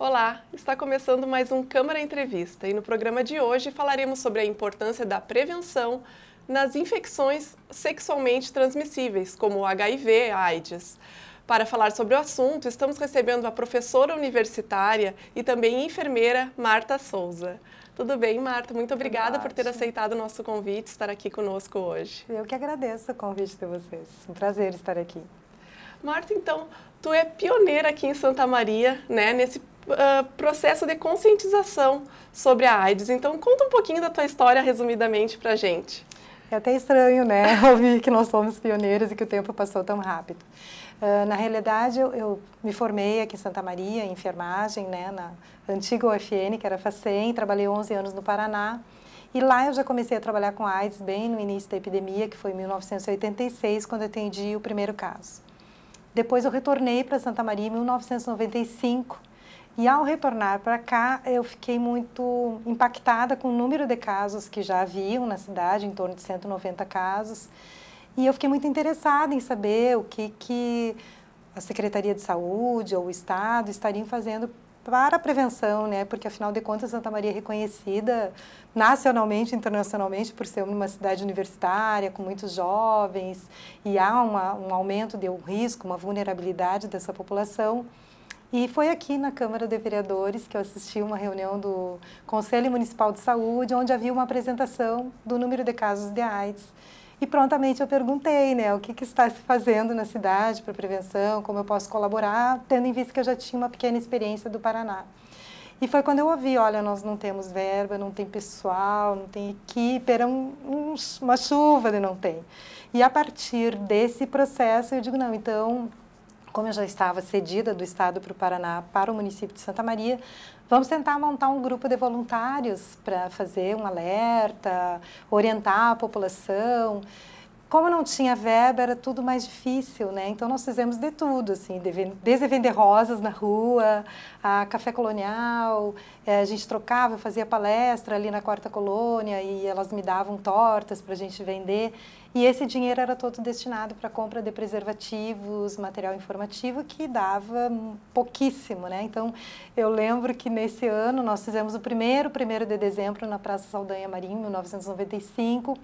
Olá, está começando mais um Câmara Entrevista e no programa de hoje falaremos sobre a importância da prevenção nas infecções sexualmente transmissíveis, como o HIV e AIDS. Para falar sobre o assunto, estamos recebendo a professora universitária e também enfermeira Marta Souza. Tudo bem, Marta? Muito obrigada por ter aceitado o nosso convite, estar aqui conosco hoje. Eu que agradeço o convite de vocês. Um prazer estar aqui. Marta, então, tu é pioneira aqui em Santa Maria, né, nesse ah, processo de conscientização sobre a AIDS. Então, conta um pouquinho da tua história resumidamente para a gente. É até estranho, né? Ouvir que nós somos pioneiros e que o tempo passou tão rápido. Uh, na realidade, eu, eu, me formei aqui em Santa Maria, em enfermagem, né, na antiga UFN, que era FACEM, trabalhei 11 anos no Paraná. E lá eu já comecei a trabalhar com AIDS bem no início da epidemia, que foi em 1986, quando eu atendi o primeiro caso. Depois eu retornei para Santa Maria em 1995, e ao retornar para cá, eu fiquei muito impactada com o número de casos que já haviam na cidade, em torno de 190 casos. E eu fiquei muito interessada em saber o que, que a Secretaria de Saúde ou o Estado estariam fazendo para a prevenção, né? Porque afinal de contas Santa Maria é reconhecida nacionalmente, internacionalmente por ser uma cidade universitária com muitos jovens e há uma, um aumento de um risco, uma vulnerabilidade dessa população. E foi aqui na Câmara de Vereadores que eu assisti uma reunião do Conselho Municipal de Saúde, onde havia uma apresentação do número de casos de AIDS. E prontamente eu perguntei, né, o que, que está se fazendo na cidade para prevenção, como eu posso colaborar, tendo em vista que eu já tinha uma pequena experiência do Paraná. E foi quando eu ouvi, olha, nós não temos verba, não tem pessoal, não tem equipe, era um, um, uma chuva de não tem. E a partir desse processo eu digo, não, então como eu já estava cedida do Estado para o Paraná, para o município de Santa Maria, vamos tentar montar um grupo de voluntários para fazer um alerta, orientar a população como não tinha verba, era tudo mais difícil, né? Então nós fizemos de tudo, assim, desde vender rosas na rua, a café colonial, eh, a gente trocava, eu fazia palestra ali na quarta colônia e elas me davam tortas para a gente vender. E esse dinheiro era todo destinado para compra de preservativos, material informativo, que dava pouquíssimo, né? Então, eu lembro que nesse ano nós fizemos o primeiro, primeiro de dezembro, na Praça Saldanha Marim, 1995,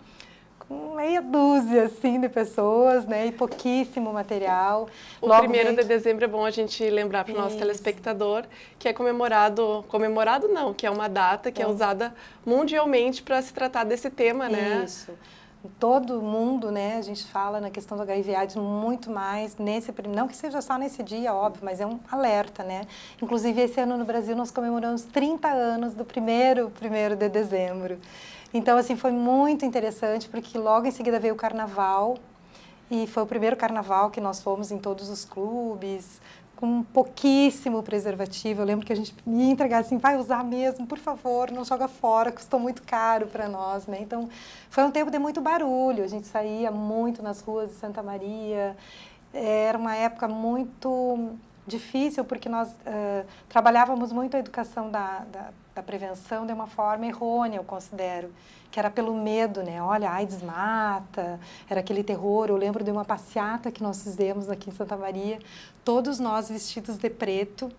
meia dúzia assim de pessoas, né? E pouquíssimo material. O Logo primeiro vem... de dezembro é bom a gente lembrar para o nosso telespectador que é comemorado, comemorado não, que é uma data que é, é usada mundialmente para se tratar desse tema, né? Isso todo mundo, né? A gente fala na questão do HIV/AIDS muito mais nesse não que seja só nesse dia, óbvio, mas é um alerta, né? Inclusive esse ano no Brasil nós comemoramos 30 anos do primeiro primeiro de dezembro. Então, assim, foi muito interessante, porque logo em seguida veio o carnaval, e foi o primeiro carnaval que nós fomos em todos os clubes, com pouquíssimo preservativo. Eu lembro que a gente me entregava assim, vai usar mesmo, por favor, não joga fora, custou muito caro para nós, né? Então, foi um tempo de muito barulho, a gente saía muito nas ruas de Santa Maria. Era uma época muito difícil, porque nós uh, trabalhávamos muito a educação da, da da prevenção de uma forma errônea, eu considero, que era pelo medo, né? Olha, AIDS mata, era aquele terror. Eu lembro de uma passeata que nós fizemos aqui em Santa Maria, todos nós vestidos de preto,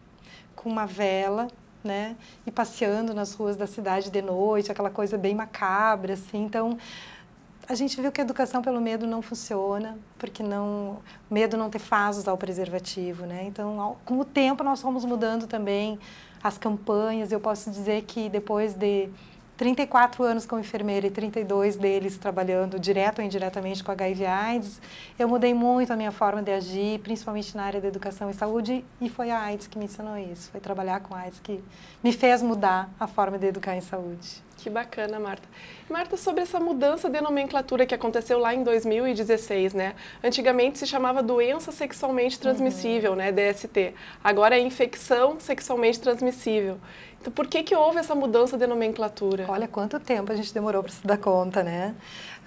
com uma vela, né? E passeando nas ruas da cidade de noite, aquela coisa bem macabra, assim. Então, a gente viu que a educação pelo medo não funciona, porque não, medo não te faz usar o preservativo, né? Então, com o tempo nós fomos mudando também as campanhas. Eu posso dizer que depois de 34 anos como enfermeira e 32 deles trabalhando direto ou indiretamente com HIV/AIDS, eu mudei muito a minha forma de agir, principalmente na área da educação e saúde, e foi a AIDS que me ensinou isso. Foi trabalhar com AIDS que me fez mudar a forma de educar em saúde. Que bacana, Marta. Marta, sobre essa mudança de nomenclatura que aconteceu lá em 2016, né? Antigamente se chamava doença sexualmente transmissível, uhum. né, DST. Agora é infecção sexualmente transmissível. Então, por que que houve essa mudança de nomenclatura? Olha quanto tempo a gente demorou para se dar conta, né?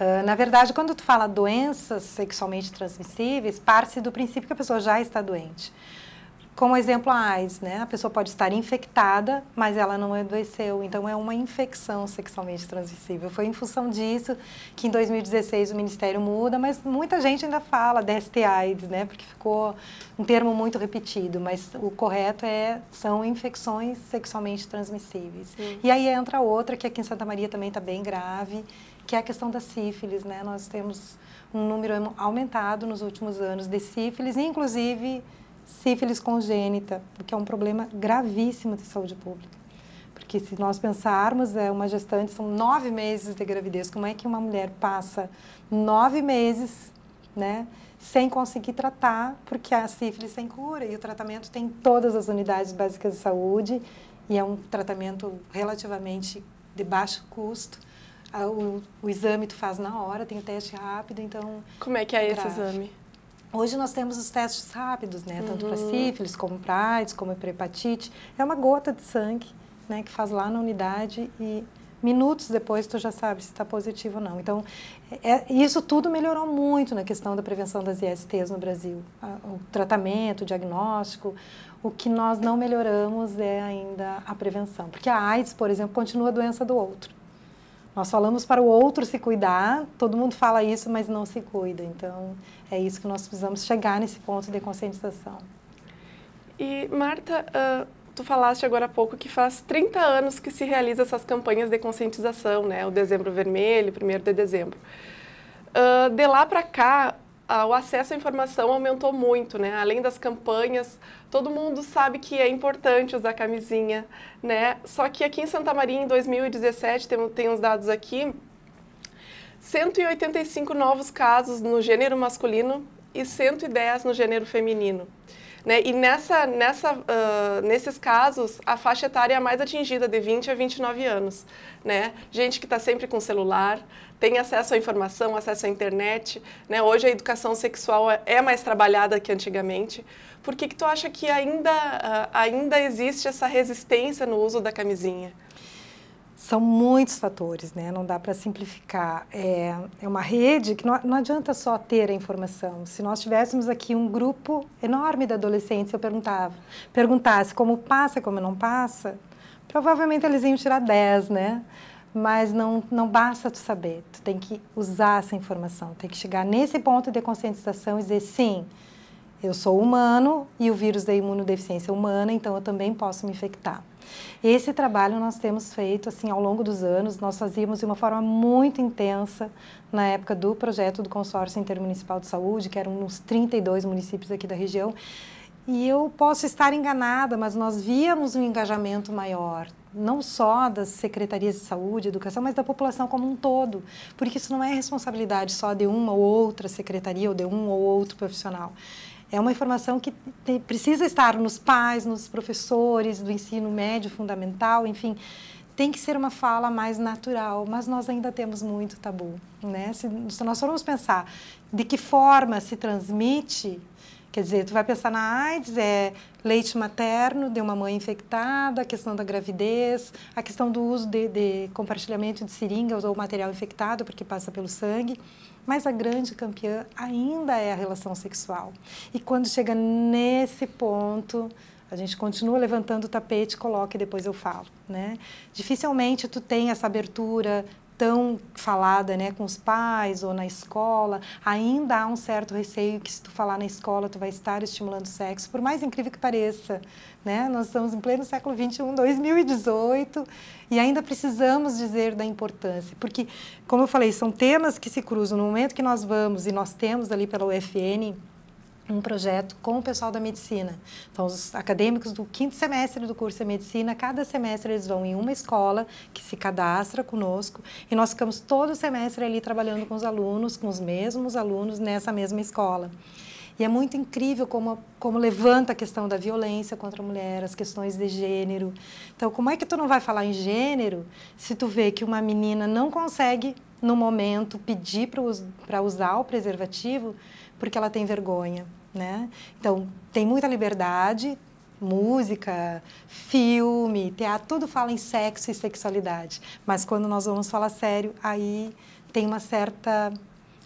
Uh, na verdade, quando tu fala doenças sexualmente transmissíveis, parte do princípio que a pessoa já está doente como exemplo a AIDS, né? A pessoa pode estar infectada, mas ela não adoeceu, então é uma infecção sexualmente transmissível. Foi em função disso que em 2016 o Ministério muda, mas muita gente ainda fala DST-AIDS, né? Porque ficou um termo muito repetido, mas o correto é são infecções sexualmente transmissíveis. Sim. E aí entra outra que aqui em Santa Maria também está bem grave, que é a questão da sífilis, né? Nós temos um número aumentado nos últimos anos de sífilis, inclusive sífilis congênita, o que é um problema gravíssimo de saúde pública. Porque se nós pensarmos, é uma gestante são nove meses de gravidez. Como é que uma mulher passa nove meses, né, sem conseguir tratar, porque a sífilis tem cura e o tratamento tem todas as unidades básicas de saúde e é um tratamento relativamente de baixo custo. Ah, o, o exame tu faz na hora, tem o teste rápido, então. Como é que é grave. esse exame? Hoje nós temos os testes rápidos, né? Tanto uhum. para sífilis, como para AIDS, como para hepatite. É uma gota de sangue, né? Que faz lá na unidade e minutos depois tu já sabe se está positivo ou não. Então, é, é, isso tudo melhorou muito na questão da prevenção das ISTs no Brasil. O tratamento, o diagnóstico. O que nós não melhoramos é ainda a prevenção. Porque a AIDS, por exemplo, continua a doença do outro. Nós falamos para o outro se cuidar, todo mundo fala isso, mas não se cuida. Então, é isso que nós precisamos chegar nesse ponto de conscientização. E, Marta, uh, tu falaste agora há pouco que faz 30 anos que se realizam essas campanhas de conscientização, né? O Dezembro Vermelho, 1 de dezembro. Uh, de lá para cá, o acesso à informação aumentou muito, né? Além das campanhas, todo mundo sabe que é importante usar camisinha, né? Só que aqui em Santa Maria, em 2017, tem, tem uns dados aqui, 185 novos casos no gênero masculino e 110 no gênero feminino. Né? E nessa, nessa, uh, nesses casos, a faixa etária é mais atingida, de 20 a 29 anos. Né? Gente que está sempre com celular, tem acesso à informação, acesso à internet. Né? Hoje a educação sexual é, é mais trabalhada que antigamente. Por que, que tu acha que ainda, uh, ainda existe essa resistência no uso da camisinha? São muitos fatores, né? não dá para simplificar. É, é uma rede que não, não adianta só ter a informação. Se nós tivéssemos aqui um grupo enorme de adolescentes, eu perguntava, perguntasse como passa, como não passa, provavelmente eles iam tirar 10, né? Mas não, não basta tu saber, tu tem que usar essa informação, tem que chegar nesse ponto de conscientização e dizer, sim, eu sou humano e o vírus da imunodeficiência é humana, então eu também posso me infectar. Esse trabalho nós temos feito assim ao longo dos anos, nós fazíamos de uma forma muito intensa na época do projeto do Consórcio Intermunicipal de Saúde, que eram uns 32 municípios aqui da região. E eu posso estar enganada, mas nós víamos um engajamento maior, não só das secretarias de saúde, educação, mas da população como um todo, porque isso não é responsabilidade só de uma ou outra secretaria ou de um ou outro profissional. É uma informação que te, precisa estar nos pais, nos professores do ensino médio, fundamental, enfim. Tem que ser uma fala mais natural, mas nós ainda temos muito tabu. Né? Se, se nós formos pensar de que forma se transmite, quer dizer, tu vai pensar na AIDS, é leite materno de uma mãe infectada, a questão da gravidez, a questão do uso de, de compartilhamento de seringas ou material infectado, porque passa pelo sangue mas a grande campeã ainda é a relação sexual. E quando chega nesse ponto, a gente continua levantando o tapete, coloca e depois eu falo, né? Dificilmente tu tem essa abertura tão falada né, com os pais ou na escola, ainda há um certo receio que se tu falar na escola, tu vai estar estimulando o sexo, por mais incrível que pareça. Né? Nós estamos em pleno século XXI, 2018, e ainda precisamos dizer da importância, porque, como eu falei, são temas que se cruzam. No momento que nós vamos, e nós temos ali pela UFN, um projeto com o pessoal da medicina. Então, os acadêmicos do quinto semestre do curso de medicina, cada semestre eles vão em uma escola que se cadastra conosco e nós ficamos todo semestre ali trabalhando com os alunos, com os mesmos alunos nessa mesma escola. E é muito incrível como, como levanta a questão da violência contra a mulher, as questões de gênero. Então, como é que tu não vai falar em gênero se tu vê que uma menina não consegue, no momento, pedir para usar o preservativo porque ela tem vergonha? né? Então, tem muita liberdade, música, filme, teatro, tudo fala em sexo e sexualidade. Mas quando nós vamos falar sério, aí tem uma certa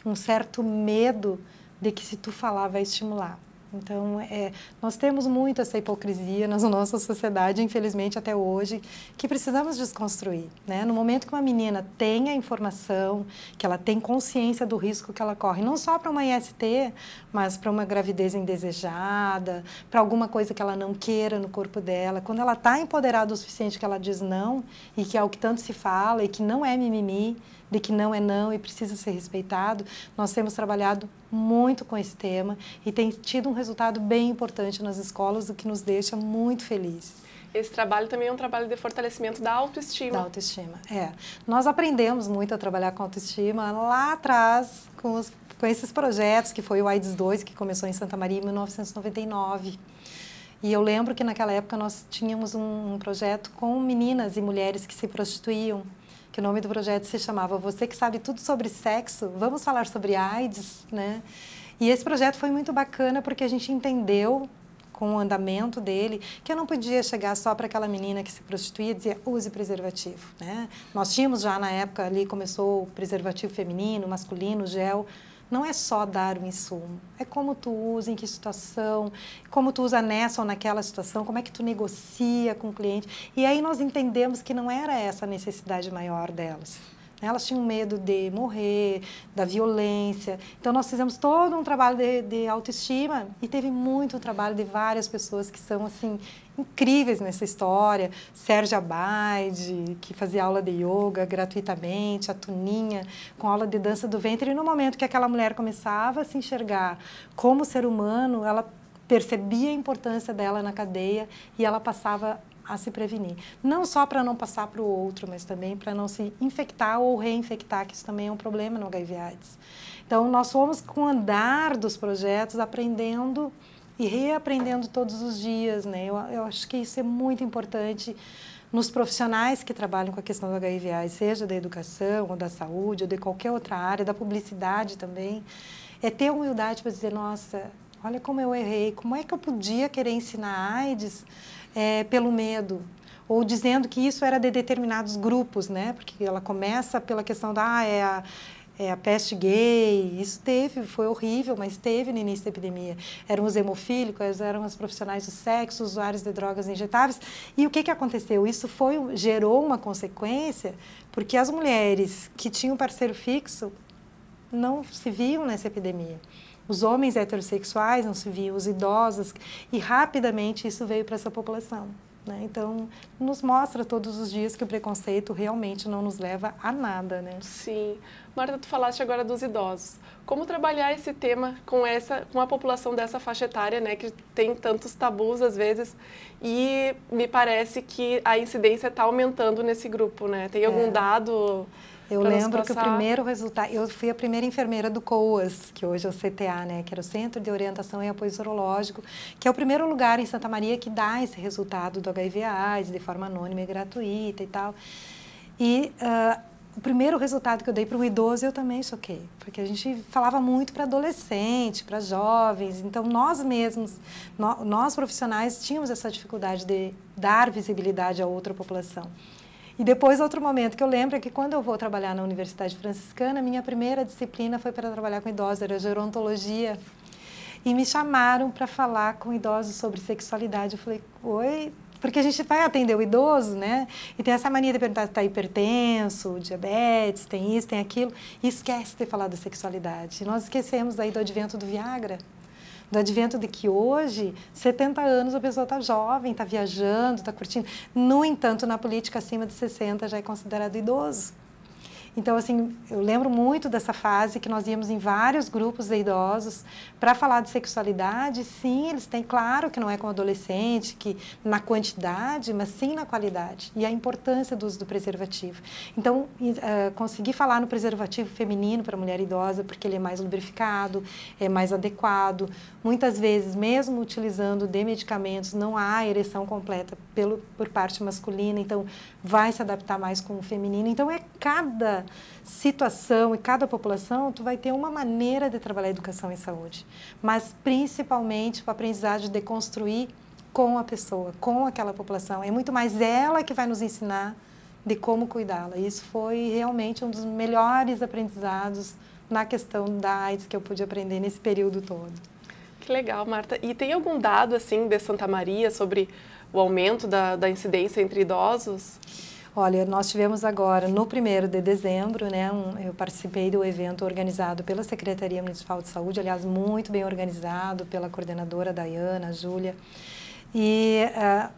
um certo medo de que se tu falar vai estimular. Então, é, nós temos muito essa hipocrisia na nossa sociedade, infelizmente até hoje, que precisamos desconstruir. Né? No momento que uma menina tem a informação, que ela tem consciência do risco que ela corre, não só para uma IST, mas para uma gravidez indesejada, para alguma coisa que ela não queira no corpo dela, quando ela está empoderada o suficiente que ela diz não, e que é o que tanto se fala, e que não é mimimi, de que não é não e precisa ser respeitado. Nós temos trabalhado muito com esse tema e tem tido um resultado bem importante nas escolas, o que nos deixa muito felizes. Esse trabalho também é um trabalho de fortalecimento da autoestima. Da autoestima, é. Nós aprendemos muito a trabalhar com autoestima lá atrás, com, os, com esses projetos, que foi o AIDS 2, que começou em Santa Maria em 1999. E eu lembro que naquela época nós tínhamos um, um projeto com meninas e mulheres que se prostituíam que o nome do projeto se chamava Você que sabe tudo sobre sexo, vamos falar sobre AIDS, né? E esse projeto foi muito bacana porque a gente entendeu com o andamento dele, que eu não podia chegar só para aquela menina que se prostituía e dizer use preservativo. Né? Nós tínhamos já na época ali, começou o preservativo feminino, masculino, gel, não é só dar o insumo, é como tu usa, em que situação, como tu usa nessa ou naquela situação, como é que tu negocia com o cliente. E aí nós entendemos que não era essa a necessidade maior delas. Né? Elas tinham medo de morrer, da violência. Então, nós fizemos todo um trabalho de, de autoestima e teve muito trabalho de várias pessoas que são, assim, incríveis nessa história. Sérgio Abaide, que fazia aula de yoga gratuitamente, a Tuninha, com aula de dança do ventre. E no momento que aquela mulher começava a se enxergar como ser humano, ela percebia a importância dela na cadeia e ela passava a se prevenir. Não só para não passar para o outro, mas também para não se infectar ou reinfectar, que isso também é um problema no HIV-AIDS. Então, nós fomos com o andar dos projetos aprendendo e reaprendendo todos os dias, né? Eu, eu acho que isso é muito importante nos profissionais que trabalham com a questão do HIV, aids seja da educação ou da saúde ou de qualquer outra área, da publicidade também, é ter humildade para dizer, nossa, Olha como eu errei. Como é que eu podia querer ensinar AIDS é, pelo medo? Ou dizendo que isso era de determinados grupos, né? Porque ela começa pela questão da ah, é a, é, a peste gay, isso teve, foi horrível, mas teve no início da epidemia. Eram os hemofílicos, eram os profissionais do sexo, usuários de drogas injetáveis. E o que, que aconteceu? Isso foi, gerou uma consequência, porque as mulheres que tinham parceiro fixo não se viam nessa epidemia os homens heterossexuais não se viam, os idosos, e rapidamente isso veio para essa população. Né? Então, nos mostra todos os dias que o preconceito realmente não nos leva a nada. Né? Sim. Marta, tu falaste agora dos idosos. Como trabalhar esse tema com, essa, com a população dessa faixa etária, né, que tem tantos tabus às vezes, e me parece que a incidência está aumentando nesse grupo, né? Tem algum é. dado eu lembro que o primeiro resultado, eu fui a primeira enfermeira do COAS, que hoje é o CTA, né, que era o Centro de Orientação e Apoio Zoológico, que é o primeiro lugar em Santa Maria que dá esse resultado do HIV/AIDS de forma anônima e gratuita e tal. E uh, o primeiro resultado que eu dei para um idoso, eu também choquei, porque a gente falava muito para adolescente, para jovens, então nós mesmos, nós profissionais, tínhamos essa dificuldade de dar visibilidade a outra população. E depois, outro momento que eu lembro é que quando eu vou trabalhar na Universidade Franciscana, minha primeira disciplina foi para trabalhar com idosos, era gerontologia. E me chamaram para falar com idosos sobre sexualidade. Eu falei, oi, porque a gente vai atender o idoso, né? E tem essa mania de perguntar se está hipertenso, diabetes, tem isso, tem aquilo, e esquece de falar da sexualidade. nós esquecemos aí do advento do Viagra do advento de que hoje, 70 anos, a pessoa está jovem, está viajando, está curtindo. No entanto, na política, acima de 60 já é considerado idoso. Então, assim, eu lembro muito dessa fase que nós íamos em vários grupos de idosos para falar de sexualidade. Sim, eles têm, claro que não é com adolescente, que na quantidade, mas sim na qualidade e a importância do uso do preservativo. Então, uh, conseguir falar no preservativo feminino para mulher idosa, porque ele é mais lubrificado, é mais adequado. Muitas vezes, mesmo utilizando de medicamentos, não há ereção completa pelo, por parte masculina, então vai se adaptar mais com o feminino. Então é cada situação e cada população, tu vai ter uma maneira de trabalhar educação e saúde. Mas principalmente o aprendizado de construir com a pessoa, com aquela população. É muito mais ela que vai nos ensinar de como cuidá-la. Isso foi realmente um dos melhores aprendizados na questão da AIDS que eu pude aprender nesse período todo. Que legal, Marta. E tem algum dado assim de Santa Maria sobre o aumento da, da incidência entre idosos? Olha, nós tivemos agora, no primeiro de dezembro, né, um, eu participei do evento organizado pela Secretaria Municipal de Saúde, aliás, muito bem organizado pela coordenadora Dayana, Júlia. E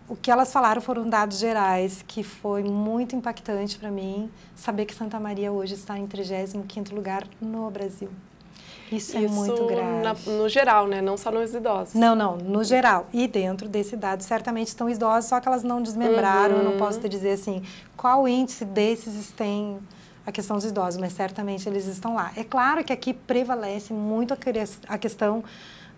uh, o que elas falaram foram dados gerais, que foi muito impactante para mim saber que Santa Maria hoje está em 35º lugar no Brasil. Isso, é muito grave. Na, no geral, né? Não só nos idosos. Não, não, no geral. E dentro desse dado, certamente estão idosos, só que elas não desmembraram. Uhum. Eu não uhum. posso te dizer assim, qual índice desses tem a questão dos idosos, mas certamente eles estão lá. É claro que aqui prevalece muito a questão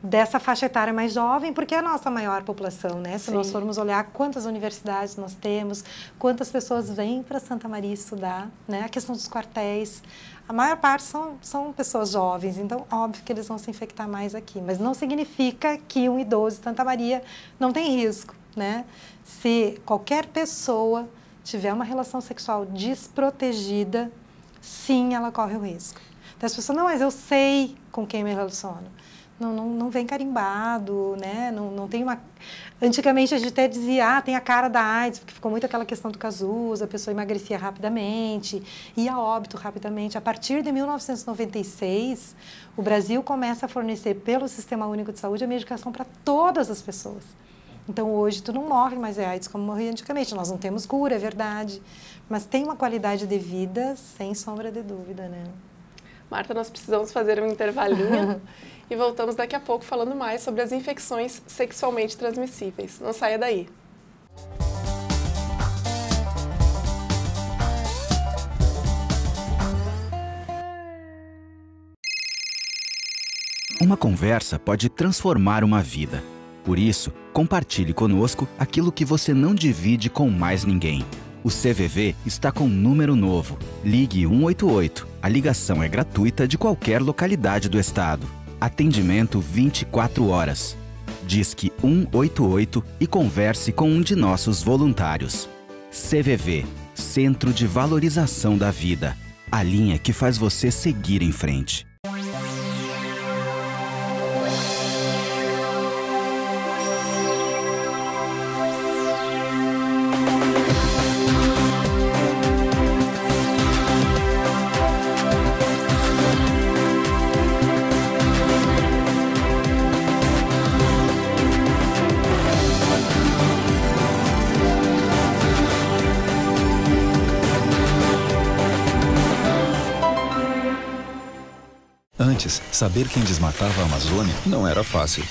dessa faixa etária mais jovem, porque é a nossa maior população, né? Se Sim. nós formos olhar quantas universidades nós temos, quantas pessoas vêm para Santa Maria estudar, né? A questão dos quartéis, a maior parte são, são pessoas jovens, então óbvio que eles vão se infectar mais aqui. Mas não significa que um idoso de Santa Maria não tem risco, né? Se qualquer pessoa tiver uma relação sexual desprotegida, sim, ela corre o risco. Então as pessoas, não, mas eu sei com quem me relaciono. Não, não, não vem carimbado, né? Não, não tem uma... Antigamente a gente até dizia, ah, tem a cara da AIDS, porque ficou muito aquela questão do casus, a pessoa emagrecia rapidamente, ia óbito rapidamente. A partir de 1996, o Brasil começa a fornecer pelo Sistema Único de Saúde a medicação para todas as pessoas. Então hoje tu não morre mais de é AIDS como morria antigamente. Nós não temos cura, é verdade, mas tem uma qualidade de vida sem sombra de dúvida, né? Marta, nós precisamos fazer um intervalinho. e voltamos daqui a pouco falando mais sobre as infecções sexualmente transmissíveis. Não saia daí! Uma conversa pode transformar uma vida. Por isso, compartilhe conosco aquilo que você não divide com mais ninguém. O CVV está com um número novo. Ligue 188. A ligação é gratuita de qualquer localidade do estado. Atendimento 24 horas. Disque 188 e converse com um de nossos voluntários. CVV Centro de Valorização da Vida a linha que faz você seguir em frente. Antes, saber quem desmatava a Amazônia não era fácil.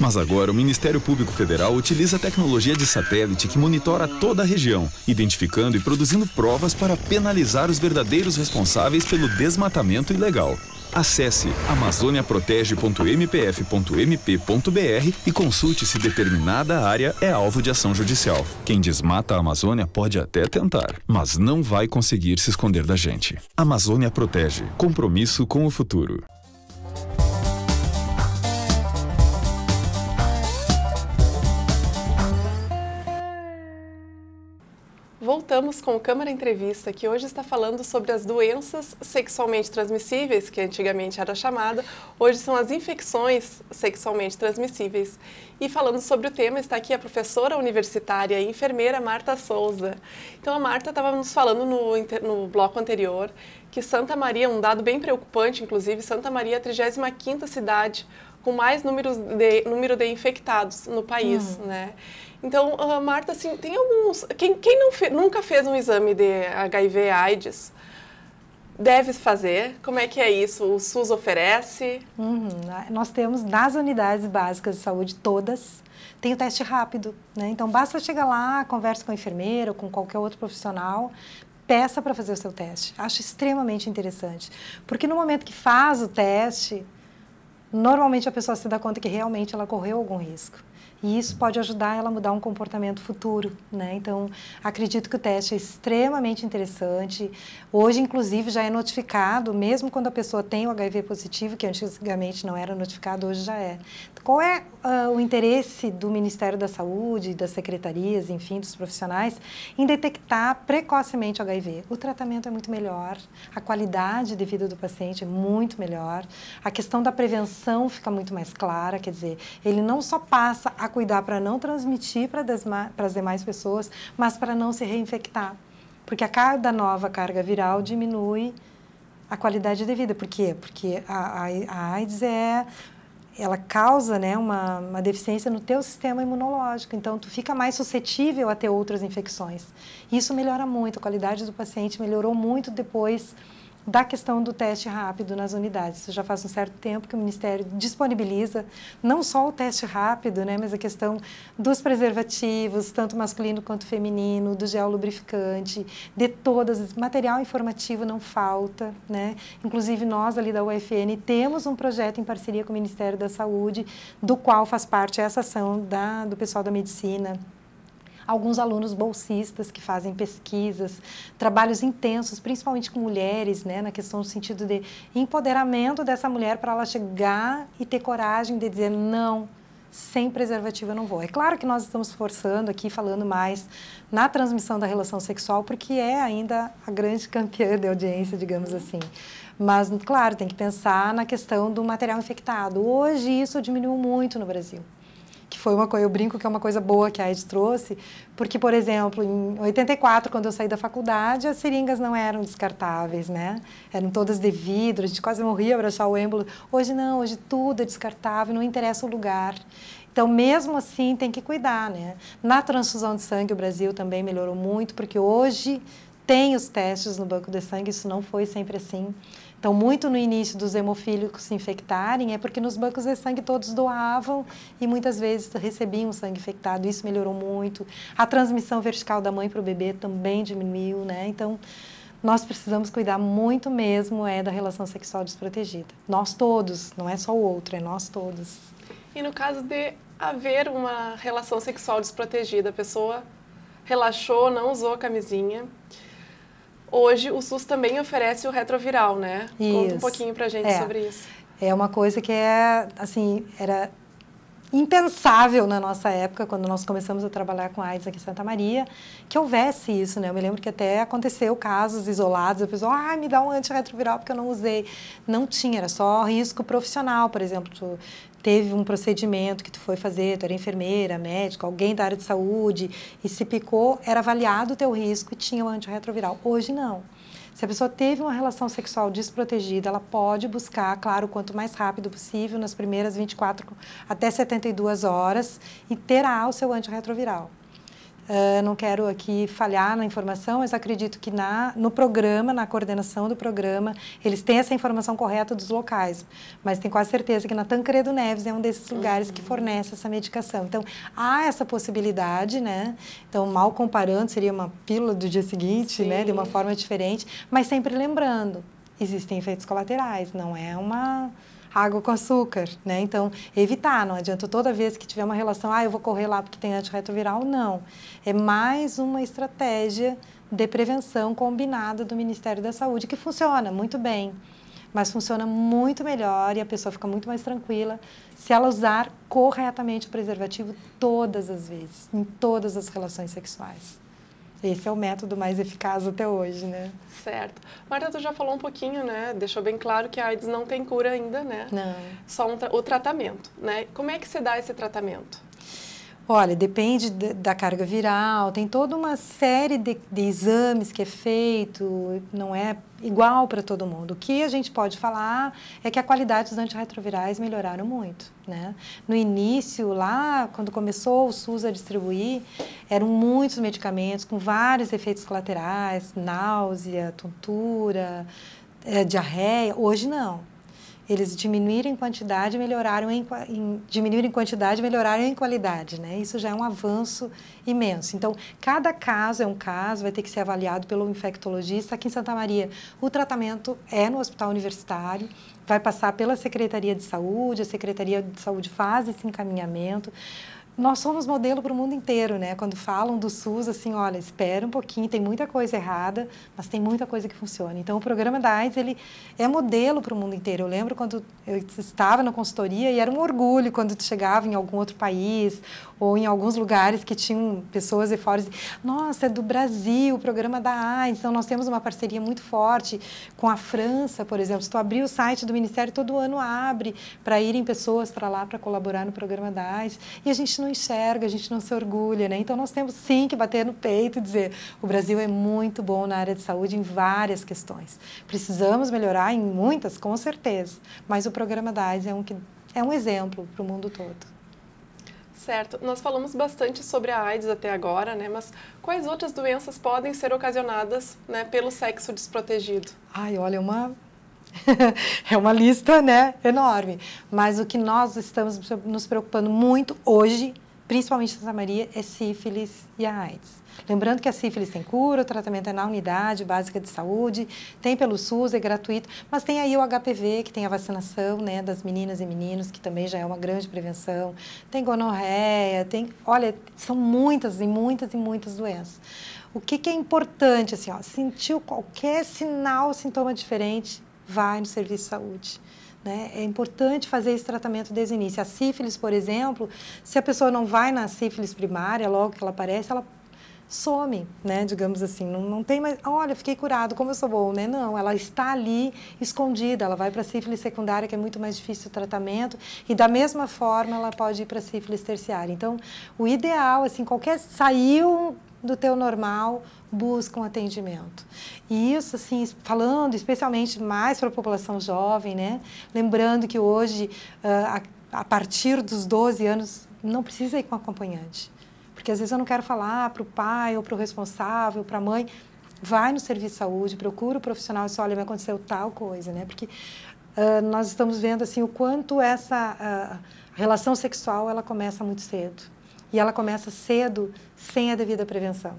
Mas agora o Ministério Público Federal utiliza tecnologia de satélite que monitora toda a região, identificando e produzindo provas para penalizar os verdadeiros responsáveis pelo desmatamento ilegal. Acesse amazoniaprotege.mpf.mp.br e consulte se determinada área é alvo de ação judicial. Quem desmata a Amazônia pode até tentar, mas não vai conseguir se esconder da gente. Amazônia Protege. Compromisso com o futuro. voltamos com o Câmara Entrevista, que hoje está falando sobre as doenças sexualmente transmissíveis, que antigamente era chamada, hoje são as infecções sexualmente transmissíveis. E falando sobre o tema está aqui a professora universitária e enfermeira Marta Souza. Então, a Marta estava nos falando no, no bloco anterior que Santa Maria, um dado bem preocupante, inclusive, Santa Maria é a 35ª cidade com mais números de, número de infectados no país, hum. né? Então, uh, Marta, assim, tem alguns... Quem, quem não fe, nunca fez um exame de HIV AIDS deve fazer? Como é que é isso? O SUS oferece? Uhum. Ah, nós temos nas unidades básicas de saúde todas, tem o teste rápido, né? Então, basta chegar lá, conversa com a enfermeira ou com qualquer outro profissional, peça para fazer o seu teste. Acho extremamente interessante, porque no momento que faz o teste normalmente a pessoa se dá conta que realmente ela correu algum risco. E isso pode ajudar ela a mudar um comportamento futuro, né? Então, acredito que o teste é extremamente interessante. Hoje, inclusive, já é notificado, mesmo quando a pessoa tem o HIV positivo, que antigamente não era notificado, hoje já é. Então, qual é uh, o interesse do Ministério da Saúde, das secretarias, enfim, dos profissionais, em detectar precocemente o HIV? O tratamento é muito melhor, a qualidade de vida do paciente é muito melhor, a questão da prevenção fica muito mais clara, quer dizer, ele não só passa a cuidar para não transmitir para as demais pessoas, mas para não se reinfectar. Porque a cada nova carga viral diminui a qualidade de vida. Por quê? Porque a, a, a AIDS é ela causa né, uma, uma, deficiência no teu sistema imunológico, então tu fica mais suscetível a ter outras infecções. Isso melhora muito, a qualidade do paciente melhorou muito depois da questão do teste rápido nas unidades. Isso já faz um certo tempo que o Ministério disponibiliza não só o teste rápido, né, mas a questão dos preservativos, tanto masculino quanto feminino, do gel lubrificante, de todas, material informativo não falta, né? Inclusive nós ali da UFN temos um projeto em parceria com o Ministério da Saúde, do qual faz parte essa ação da, do pessoal da medicina alguns alunos bolsistas que fazem pesquisas, trabalhos intensos, principalmente com mulheres, né, na questão do sentido de empoderamento dessa mulher para ela chegar e ter coragem de dizer não, sem preservativo eu não vou. É claro que nós estamos forçando aqui, falando mais na transmissão da relação sexual, porque é ainda a grande campeã de audiência, digamos assim. Mas, claro, tem que pensar na questão do material infectado. Hoje isso diminuiu muito no Brasil que foi uma coisa, eu brinco que é uma coisa boa que a Ed trouxe, porque, por exemplo, em 84, quando eu saí da faculdade, as seringas não eram descartáveis, né? Eram todas de vidro, a gente quase morria para achar o êmbolo. Hoje não, hoje tudo é descartável, não interessa o lugar. Então, mesmo assim, tem que cuidar, né? Na transfusão de sangue, o Brasil também melhorou muito, porque hoje tem os testes no banco de sangue, isso não foi sempre assim. Então, muito no início dos hemofílicos se infectarem é porque nos bancos de sangue todos doavam e muitas vezes recebiam sangue infectado. Isso melhorou muito. A transmissão vertical da mãe para o bebê também diminuiu, né? Então, nós precisamos cuidar muito mesmo é da relação sexual desprotegida. Nós todos, não é só o outro, é nós todos. E no caso de haver uma relação sexual desprotegida, a pessoa relaxou, não usou a camisinha, hoje o SUS também oferece o retroviral, né? Isso. Conta um pouquinho para gente é. sobre isso. É uma coisa que é, assim, era impensável na nossa época, quando nós começamos a trabalhar com AIDS aqui em Santa Maria, que houvesse isso, né? Eu me lembro que até aconteceu casos isolados, a pessoa, ah, me dá um antirretroviral porque eu não usei. Não tinha, era só risco profissional, por exemplo. Tu teve um procedimento que tu foi fazer, tu era enfermeira, médico, alguém da área de saúde, e se picou, era avaliado o teu risco e tinha o antirretroviral. Hoje, não. Se a pessoa teve uma relação sexual desprotegida, ela pode buscar, claro, quanto mais rápido possível, nas primeiras 24 até 72 horas, e terá o seu antirretroviral. Uh, não quero aqui falhar na informação, mas acredito que na, no programa, na coordenação do programa, eles têm essa informação correta dos locais. Mas tenho quase certeza que na Tancredo Neves é um desses lugares uhum. que fornece essa medicação. Então, há essa possibilidade, né? Então, mal comparando, seria uma pílula do dia seguinte, Sim. né? De uma forma diferente, mas sempre lembrando, existem efeitos colaterais, não é uma água com açúcar, né? Então, evitar, não adianta toda vez que tiver uma relação, ah, eu vou correr lá porque tem antirretroviral, não. É mais uma estratégia de prevenção combinada do Ministério da Saúde que funciona muito bem mas funciona muito melhor e a pessoa fica muito mais tranquila se ela usar corretamente o preservativo todas as vezes, em todas as relações sexuais. Esse é o método mais eficaz até hoje, né? Certo. Marta, tu já falou um pouquinho, né? Deixou bem claro que a AIDS não tem cura ainda, né? Não. Só um tra o tratamento, né? Como é que se dá esse tratamento? Olha, depende da carga viral, tem toda uma série de, de exames que é feito, não é igual para todo mundo. O que a gente pode falar é que a qualidade dos antirretrovirais melhoraram muito. Né? No início, lá, quando começou o SUS a distribuir, eram muitos medicamentos com vários efeitos colaterais, náusea, tontura, é, diarreia. Hoje não eles diminuíram em quantidade melhoraram em, em em quantidade melhoraram em qualidade né isso já é um avanço imenso então cada caso é um caso vai ter que ser avaliado pelo infectologista aqui em Santa Maria o tratamento é no hospital universitário vai passar pela secretaria de saúde a secretaria de saúde faz esse encaminhamento nós somos modelo para o mundo inteiro, né? Quando falam do SUS, assim, olha, espera um pouquinho, tem muita coisa errada, mas tem muita coisa que funciona. Então, o programa da AIDS, ele é modelo para o mundo inteiro. Eu lembro quando eu estava na consultoria e era um orgulho quando tu chegava em algum outro país ou em alguns lugares que tinham pessoas e fora, nossa, é do Brasil, o programa da AIDS. Então, nós temos uma parceria muito forte com a França, por exemplo. Se tu abrir o site do Ministério, todo ano abre para irem pessoas para lá para colaborar no programa da AIDS. E a gente gente não enxerga, a gente não se orgulha, né? Então nós temos sim que bater no peito e dizer: o Brasil é muito bom na área de saúde em várias questões. Precisamos melhorar em muitas, com certeza, mas o programa da AIDS é um, que, é um exemplo para o mundo todo. Certo. Nós falamos bastante sobre a AIDS até agora, né? Mas quais outras doenças podem ser ocasionadas né, pelo sexo desprotegido? Ai, olha, uma é uma lista né, enorme. Mas o que nós estamos nos preocupando muito hoje, principalmente em Santa Maria, é sífilis e a AIDS. Lembrando que a sífilis tem cura, o tratamento é na unidade básica de saúde, tem pelo SUS, é gratuito, mas tem aí o HPV, que tem a vacinação né, das meninas e meninos, que também já é uma grande prevenção. Tem gonorreia, tem. Olha, são muitas e muitas e muitas doenças. O que, que é importante, assim, ó, sentiu qualquer sinal, sintoma diferente, vai no serviço de saúde. Né? É importante fazer esse tratamento desde o início. A sífilis, por exemplo, se a pessoa não vai na sífilis primária, logo que ela aparece, ela some, né? Digamos assim, não, não tem mais, olha, fiquei curado, como eu sou bom, né? Não, ela está ali escondida, ela vai para sífilis secundária, que é muito mais difícil o tratamento, e da mesma forma ela pode ir para sífilis terciária. Então, o ideal, assim, qualquer saiu do teu normal buscam atendimento. E isso, assim, falando especialmente mais para a população jovem, né? Lembrando que hoje, ah, a partir dos 12 anos, não precisa ir com acompanhante. Porque às vezes eu não quero falar para o pai ou para o responsável, para a mãe. Vai no serviço de saúde, procura o profissional e diz, olha, me aconteceu tal coisa, né? Porque uh, nós estamos vendo, assim, o quanto essa uh, relação sexual, ela começa muito cedo. E ela começa cedo, sem a devida prevenção.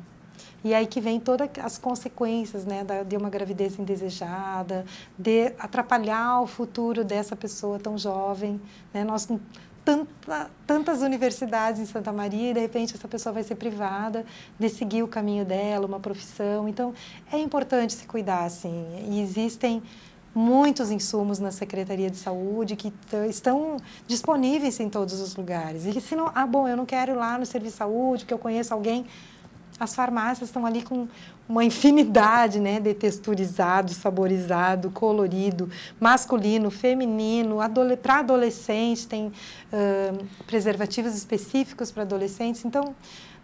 E aí que vem todas as consequências, né, de uma gravidez indesejada, de atrapalhar o futuro dessa pessoa tão jovem, né? Nós com tanta, tantas universidades em Santa Maria e de repente essa pessoa vai ser privada de seguir o caminho dela, uma profissão. Então, é importante se cuidar, assim. E existem muitos insumos na Secretaria de Saúde que estão disponíveis em todos os lugares. E se não, ah, bom, eu não quero ir lá no serviço de saúde, que eu conheço alguém. As farmácias estão ali com uma infinidade né, de texturizado, saborizado, colorido, masculino, feminino, adole para adolescente, tem uh, preservativos específicos para adolescentes. Então,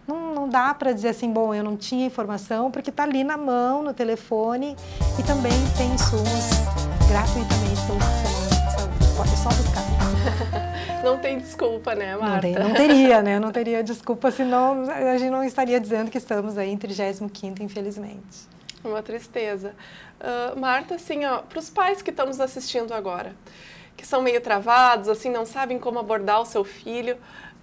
não, não dá para dizer assim, bom, eu não tinha informação, porque está ali na mão, no telefone, e também tem SUS gratuitamente pelo Fundo Pode só buscar. Não tem desculpa, né, Marta? Não, tem, não, teria, né? Não teria desculpa, senão a gente não estaria dizendo que estamos aí em 35 infelizmente. Uma tristeza. Uh, Marta, assim, para os pais que estamos assistindo agora, que são meio travados, assim, não sabem como abordar o seu filho,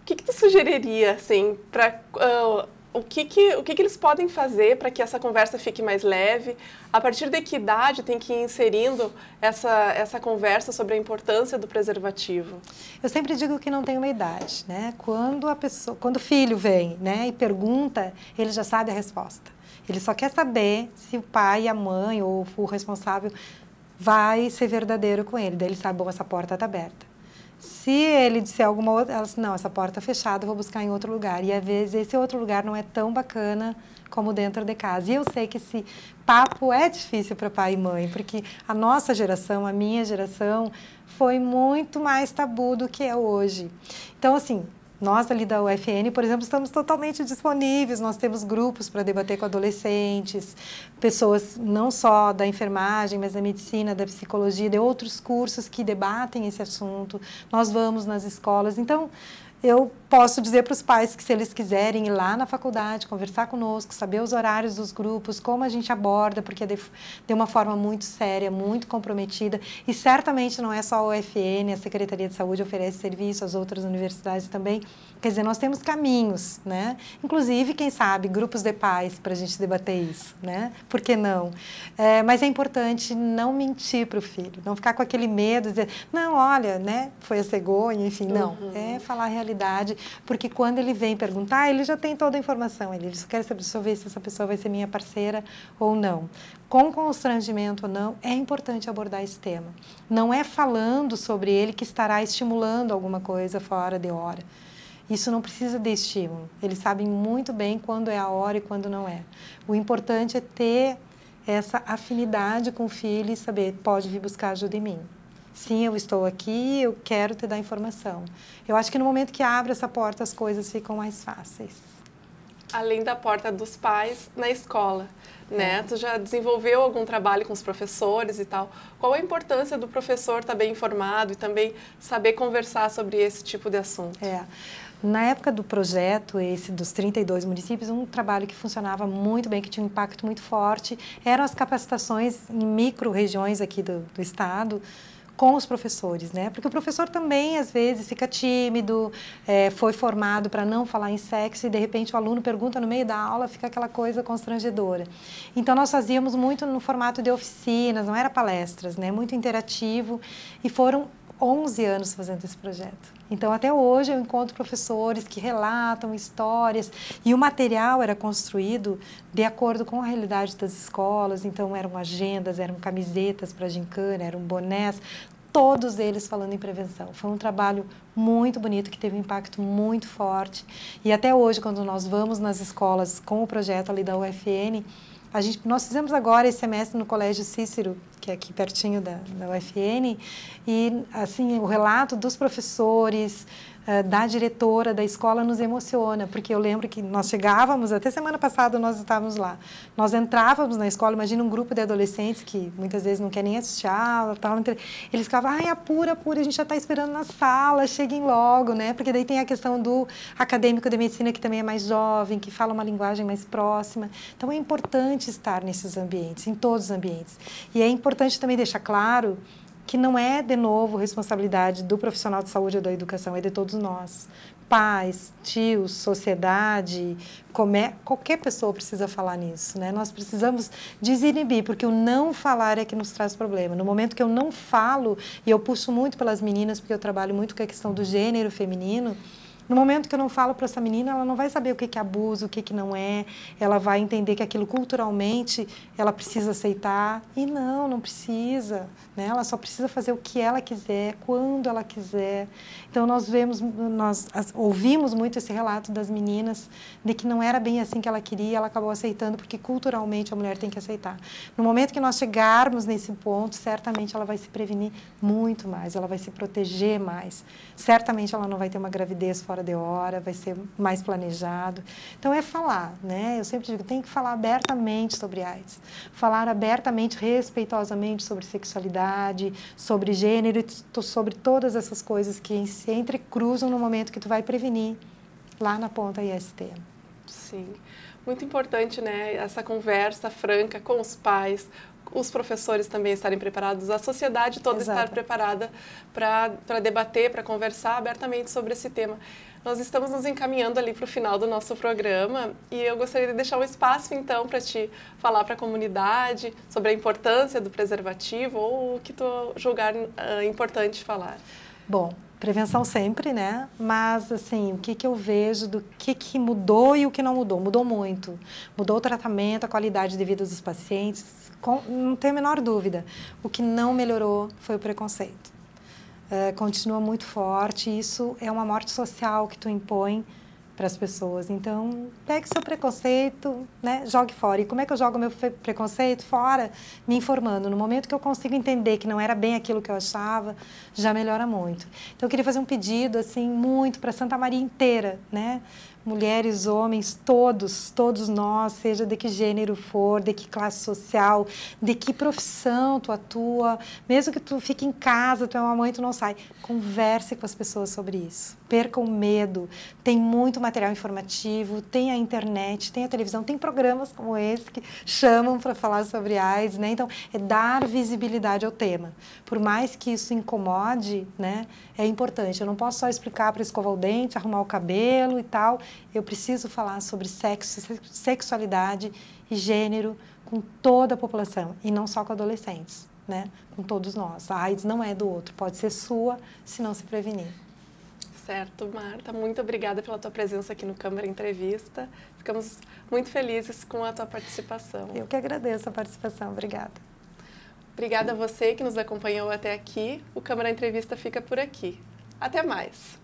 o que, que tu sugeriria, assim, para uh, ah, o que, que, o que, que eles podem fazer para que essa conversa fique mais leve? A partir da que idade tem que ir inserindo essa, essa conversa sobre a importância do preservativo? Eu sempre digo que não tem uma idade, né? Quando a pessoa, quando o filho vem, né, e pergunta, ele já sabe a resposta. Ele só quer saber se o pai, a mãe ou o responsável vai ser verdadeiro com ele. Daí ele sabe, bom, essa porta está aberta. Se ele disser alguma outra, ela disse, não, essa porta é fechada, vou buscar em outro lugar. E às vezes esse outro lugar não é tão bacana como dentro de casa. E eu sei que esse papo é difícil para pai e mãe, porque a nossa geração, a minha geração, foi muito mais tabu do que é hoje. Então, assim, nós ali da UFN, por exemplo, estamos totalmente disponíveis, nós temos grupos para debater com adolescentes, pessoas não só da enfermagem, mas da medicina, da psicologia, de outros cursos que debatem esse assunto. Nós vamos nas escolas. Então, eu posso dizer para os pais que se eles quiserem ir lá na faculdade, conversar conosco, saber os horários dos grupos, como a gente aborda, porque é de, de, uma forma muito séria, muito comprometida. E certamente não é só a UFN, a Secretaria de Saúde oferece serviço, as outras universidades também. Quer dizer, nós temos caminhos, né? Inclusive, quem sabe, grupos de pais para a gente debater isso, né? Por que não? É, mas é importante não mentir para o filho, não ficar com aquele medo de dizer, não, olha, né, foi a cegonha, enfim, não. Uhum. É falar a realidade porque quando ele vem perguntar, ele já tem toda a informação. Ele só quer saber se essa pessoa vai ser minha parceira ou não. Com constrangimento ou não, é importante abordar esse tema. Não é falando sobre ele que estará estimulando alguma coisa fora de hora. Isso não precisa de estímulo. Eles sabem muito bem quando é a hora e quando não é. O importante é ter essa afinidade com o filho e saber, pode vir buscar ajuda em mim sim, eu estou aqui, eu quero te dar informação. Eu acho que no momento que abre essa porta, as coisas ficam mais fáceis. Além da porta dos pais, na escola, é. né? É. Tu já desenvolveu algum trabalho com os professores e tal. Qual a importância do professor estar tá bem informado e também saber conversar sobre esse tipo de assunto? É. Na época do projeto, esse dos 32 municípios, um trabalho que funcionava muito bem, que tinha um impacto muito forte, eram as capacitações em micro-regiões aqui do, do estado, com os professores, né? Porque o professor também, às vezes, fica tímido, é, foi formado para não falar em sexo e, de repente, o aluno pergunta no meio da aula, fica aquela coisa constrangedora. Então, nós fazíamos muito no formato de oficinas, não era palestras, né? Muito interativo e foram 11 anos fazendo esse projeto. Então, até hoje, eu encontro professores que relatam histórias e o material era construído de acordo com a realidade das escolas. Então, eram agendas, eram camisetas para gincana, eram bonés, todos eles falando em prevenção. Foi um trabalho muito bonito que teve um impacto muito forte. E até hoje, quando nós vamos nas escolas com o projeto ali da UFN, a gente, nós fizemos agora esse semestre no Colégio Cícero, que é aqui pertinho da, da UFN, e assim o relato dos professores, eh, da diretora da escola nos emociona, porque eu lembro que nós chegávamos, até semana passada nós estávamos lá, nós entrávamos na escola, imagina um grupo de adolescentes que muitas vezes não quer nem assistir aula, tal, eles ficavam, ai, apura, apura, a gente já está esperando na sala, cheguem logo, né? Porque daí tem a questão do acadêmico de medicina que também é mais jovem, que fala uma linguagem mais próxima. Então é importante estar nesses ambientes, em todos os ambientes. E é importante também deixar claro que não é, de novo, responsabilidade do profissional de saúde ou da educação, é de todos nós. Pais, tios, sociedade, comé, qualquer pessoa precisa falar nisso, né? Nós precisamos desinibir, porque o não falar é que nos traz problema. No momento que eu não falo, e eu puxo muito pelas meninas, porque eu trabalho muito com a questão do gênero feminino, no momento que eu não falo para essa menina, ela não vai saber o que, é abuso, o que, que não é, ela vai entender que aquilo culturalmente ela precisa aceitar. E não, não precisa. Né? Ela só precisa fazer o que ela quiser, quando ela quiser. Então, nós vemos, nós ouvimos muito esse relato das meninas de que não era bem assim que ela queria, ela acabou aceitando, porque culturalmente a mulher tem que aceitar. No momento que nós chegarmos nesse ponto, certamente ela vai se prevenir muito mais, ela vai se proteger mais. Certamente ela não vai ter uma gravidez fora fora de hora, vai ser mais planejado. Então é falar, né? Eu sempre digo, tem que falar abertamente sobre AIDS, falar abertamente, respeitosamente sobre sexualidade, sobre gênero, sobre todas essas coisas que se entrecruzam no momento que tu vai prevenir lá na ponta IST. Sim. Muito importante, né, essa conversa franca com os pais, os professores também estarem preparados, a sociedade toda Exato. estar preparada para debater, para conversar abertamente sobre esse tema. Nós estamos nos encaminhando ali para o final do nosso programa e eu gostaria de deixar um espaço então para te falar para a comunidade sobre a importância do preservativo ou o que tu julgar uh, importante falar. Bom, prevenção sempre, né? Mas assim, o que, que eu vejo do que, que mudou e o que não mudou? Mudou muito. Mudou o tratamento, a qualidade de vida dos pacientes, com, não tem a menor dúvida. O que não melhorou foi o preconceito. Uh, continua muito forte, isso é uma morte social que tu impõe para as pessoas. Então, pegue seu preconceito, né? jogue fora. E como é que eu jogo meu preconceito fora? Me informando. No momento que eu consigo entender que não era bem aquilo que eu achava, já melhora muito. Então, eu queria fazer um pedido, assim, muito para Santa Maria inteira, né? mulheres, homens, todos, todos nós, seja de que gênero for, de que classe social, de que profissão tu atua, mesmo que tu fique em casa, tu é uma mãe, tu não sai, converse com as pessoas sobre isso. Perca o medo. Tem muito material informativo, tem a internet, tem a televisão, tem programas como esse que chamam para falar sobre AIDS, né? Então, é dar visibilidade ao tema. Por mais que isso incomode, né? É importante. Eu não posso só explicar para escovar o dente, arrumar o cabelo e tal eu preciso falar sobre sexo, sexualidade e gênero com toda a população e não só com adolescentes, né? Com todos nós. A AIDS não é do outro, pode ser sua se não se prevenir. Certo, Marta, muito obrigada pela tua presença aqui no Câmara Entrevista. Ficamos muito felizes com a tua participação. Eu que agradeço a participação, obrigada. Obrigada a você que nos acompanhou até aqui. O Câmara Entrevista fica por aqui. Até mais!